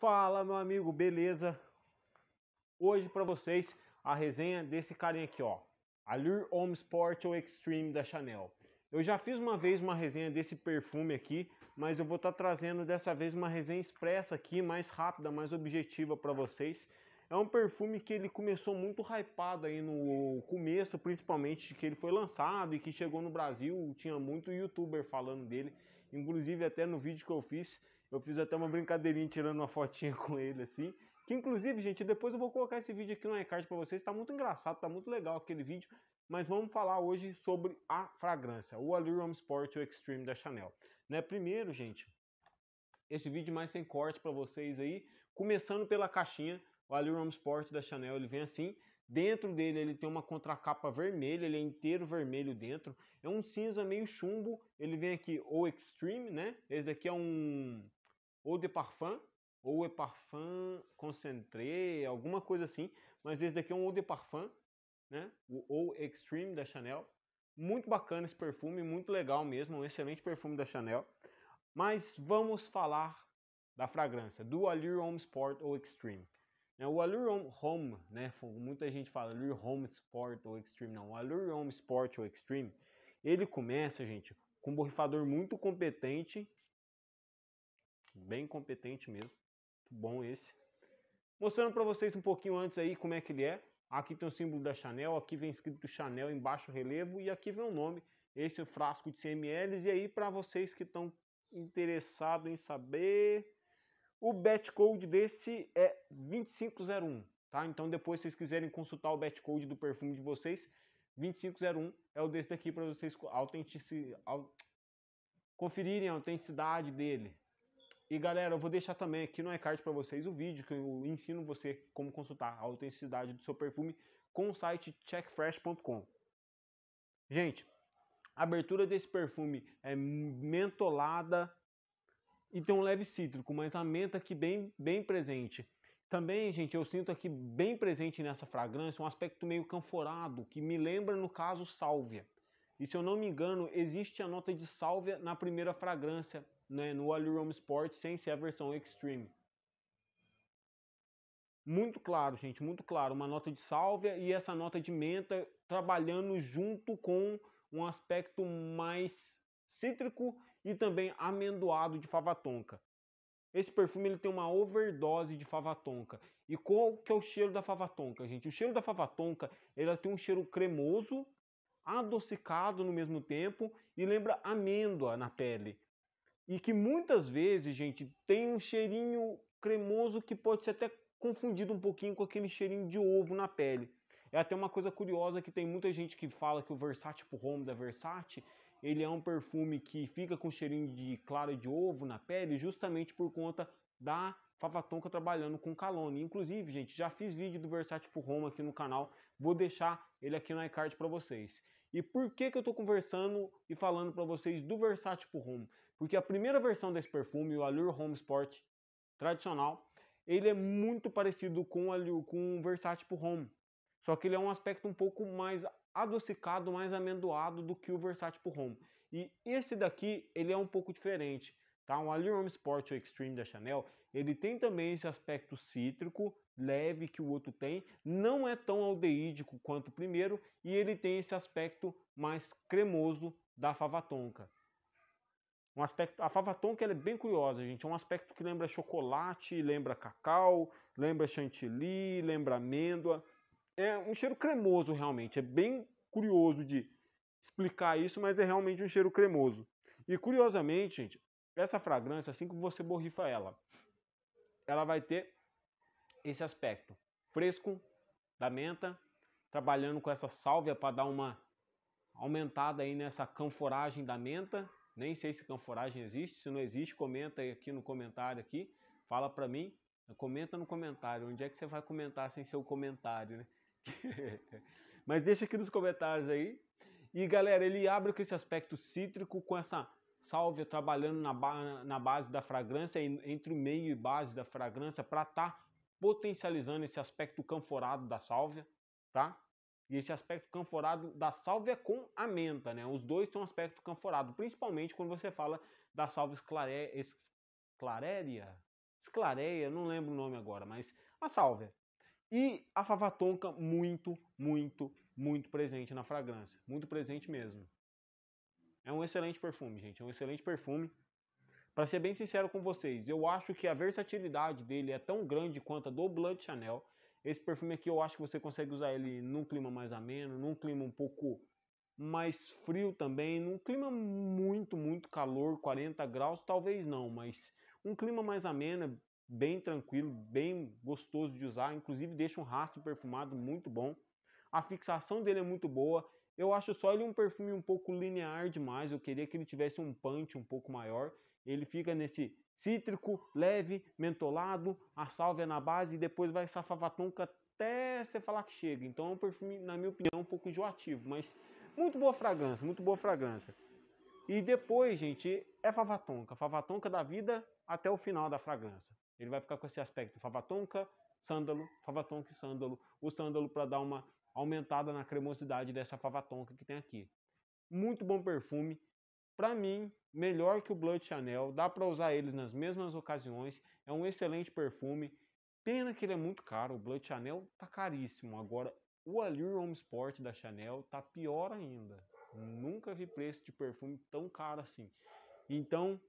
Fala, meu amigo, beleza? Hoje para vocês a resenha desse carinha aqui, ó. Allure Home Sport ou Extreme da Chanel. Eu já fiz uma vez uma resenha desse perfume aqui, mas eu vou estar tá trazendo dessa vez uma resenha expressa aqui, mais rápida, mais objetiva para vocês. É um perfume que ele começou muito hypado aí no começo, principalmente que ele foi lançado e que chegou no Brasil, tinha muito youtuber falando dele, inclusive até no vídeo que eu fiz eu fiz até uma brincadeirinha tirando uma fotinha com ele assim. Que inclusive, gente, depois eu vou colocar esse vídeo aqui no iCard para vocês. Tá muito engraçado, tá muito legal aquele vídeo. Mas vamos falar hoje sobre a fragrância, o Allure Sport o Extreme da Chanel. Né? Primeiro, gente, esse vídeo mais sem corte para vocês aí, começando pela caixinha, o Allure Sport da Chanel, ele vem assim, Dentro dele ele tem uma contracapa vermelha, ele é inteiro vermelho dentro. É um cinza meio chumbo, ele vem aqui o Extreme, né? Esse daqui é um ou de parfum, ou de é parfum concentré, alguma coisa assim. Mas esse daqui é um eau de parfum, né? O Eau Extreme da Chanel. Muito bacana esse perfume, muito legal mesmo, um excelente perfume da Chanel. Mas vamos falar da fragrância, do Allure Home Sport ou Extreme. É, o Allure Home, né, muita gente fala Allure Home Sport ou Extreme, não. O Allure Home Sport ou Extreme, ele começa, gente, com um borrifador muito competente bem competente mesmo. Muito bom esse. Mostrando para vocês um pouquinho antes aí como é que ele é. Aqui tem o símbolo da Chanel, aqui vem escrito Chanel em baixo relevo e aqui vem o nome. Esse é o frasco de 100 ml. E aí para vocês que estão interessados em saber, o bet code desse é 2501, tá? Então depois se vocês quiserem consultar o bet code do perfume de vocês, 2501 é o desse daqui para vocês autentici... conferirem a autenticidade dele, e galera, eu vou deixar também aqui no iCard para vocês o vídeo que eu ensino você como consultar a autenticidade do seu perfume com o site checkfresh.com. Gente, a abertura desse perfume é mentolada e tem um leve cítrico, mas a menta aqui bem, bem presente. Também, gente, eu sinto aqui bem presente nessa fragrância um aspecto meio canforado, que me lembra, no caso, sálvia. E se eu não me engano, existe a nota de sálvia na primeira fragrância né, no Alirum Sport sem ser a versão Extreme. Muito claro, gente, muito claro. Uma nota de sálvia e essa nota de menta trabalhando junto com um aspecto mais cítrico e também amendoado de fava tonka. Esse perfume ele tem uma overdose de fava tonka. E qual que é o cheiro da fava tonka, gente? O cheiro da fava tonka, ela tem um cheiro cremoso, adocicado no mesmo tempo e lembra amêndoa na pele e que muitas vezes, gente, tem um cheirinho cremoso que pode ser até confundido um pouquinho com aquele cheirinho de ovo na pele. É até uma coisa curiosa que tem muita gente que fala que o Versace pro Home da Versace, ele é um perfume que fica com cheirinho de clara de ovo na pele justamente por conta da Favatonca trabalhando com Calone. Inclusive, gente, já fiz vídeo do Versace pro Roma aqui no canal. Vou deixar ele aqui no iCard para vocês. E por que, que eu estou conversando e falando para vocês do Versace pro Home? Porque a primeira versão desse perfume, o Allure Home Sport tradicional, ele é muito parecido com o, Versace pro Home. Só que ele é um aspecto um pouco mais adocicado, mais amendoado do que o Versace pro Home. E esse daqui, ele é um pouco diferente. Tá? Um Allure Home Sport Extreme da Chanel, ele tem também esse aspecto cítrico, leve que o outro tem, não é tão aldeídico quanto o primeiro e ele tem esse aspecto mais cremoso da fava tonka. Um aspecto, a fava tonka é bem curiosa, gente, é um aspecto que lembra chocolate, lembra cacau, lembra chantilly, lembra amêndoa. É um cheiro cremoso realmente, é bem curioso de explicar isso, mas é realmente um cheiro cremoso. E curiosamente, gente, essa fragrância, assim que você borrifa ela, ela vai ter esse aspecto fresco da menta, trabalhando com essa sálvia para dar uma aumentada aí nessa canforagem da menta. Nem sei se canforagem existe, se não existe, comenta aqui no comentário aqui, fala para mim, comenta no comentário, onde é que você vai comentar sem seu comentário, né? Mas deixa aqui nos comentários aí. E galera, ele abre com esse aspecto cítrico, com essa Sálvia trabalhando na, ba na base da fragrância, entre o meio e base da fragrância, para estar tá potencializando esse aspecto canforado da sálvia, tá? E esse aspecto canforado da sálvia com a menta, né? Os dois têm um aspecto canforado, principalmente quando você fala da sálvia esclare... esclareia, não lembro o nome agora, mas a sálvia. E a favatonca muito, muito, muito presente na fragrância, muito presente mesmo, é um excelente perfume, gente. É um excelente perfume. Para ser bem sincero com vocês, eu acho que a versatilidade dele é tão grande quanto a do Blood Chanel. Esse perfume aqui eu acho que você consegue usar ele num clima mais ameno, num clima um pouco mais frio também, num clima muito, muito calor, 40 graus, talvez não, mas um clima mais ameno, bem tranquilo, bem gostoso de usar, inclusive deixa um rastro perfumado muito bom. A fixação dele é muito boa eu acho só ele um perfume um pouco linear demais. Eu queria que ele tivesse um punch um pouco maior. Ele fica nesse cítrico, leve, mentolado, a sálvia na base e depois vai safavatônica até você falar que chega. Então é um perfume, na minha opinião, um pouco enjoativo, mas muito boa fragrância, muito boa fragrância. E depois, gente, é favatonca, favatonca da vida até o final da fragrância. Ele vai ficar com esse aspecto favatonca, sândalo, favatonca e sândalo. O sândalo para dar uma aumentada na cremosidade dessa fava tonka que tem aqui. Muito bom perfume. Para mim, melhor que o Blood Chanel, dá para usar eles nas mesmas ocasiões, é um excelente perfume. Pena que ele é muito caro, o Blood Chanel tá caríssimo. Agora, o Allure Home Sport da Chanel tá pior ainda. Nunca vi preço de perfume tão caro assim. Então,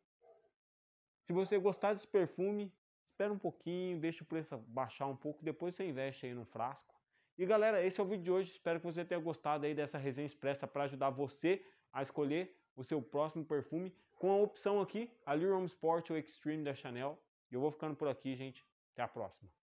se você gostar desse perfume, espera um pouquinho, deixa o preço baixar um pouco, depois você investe aí no frasco e galera, esse é o vídeo de hoje. Espero que você tenha gostado aí dessa resenha expressa para ajudar você a escolher o seu próximo perfume com a opção aqui, a Lirum Sport ou Extreme da Chanel. E eu vou ficando por aqui, gente. Até a próxima.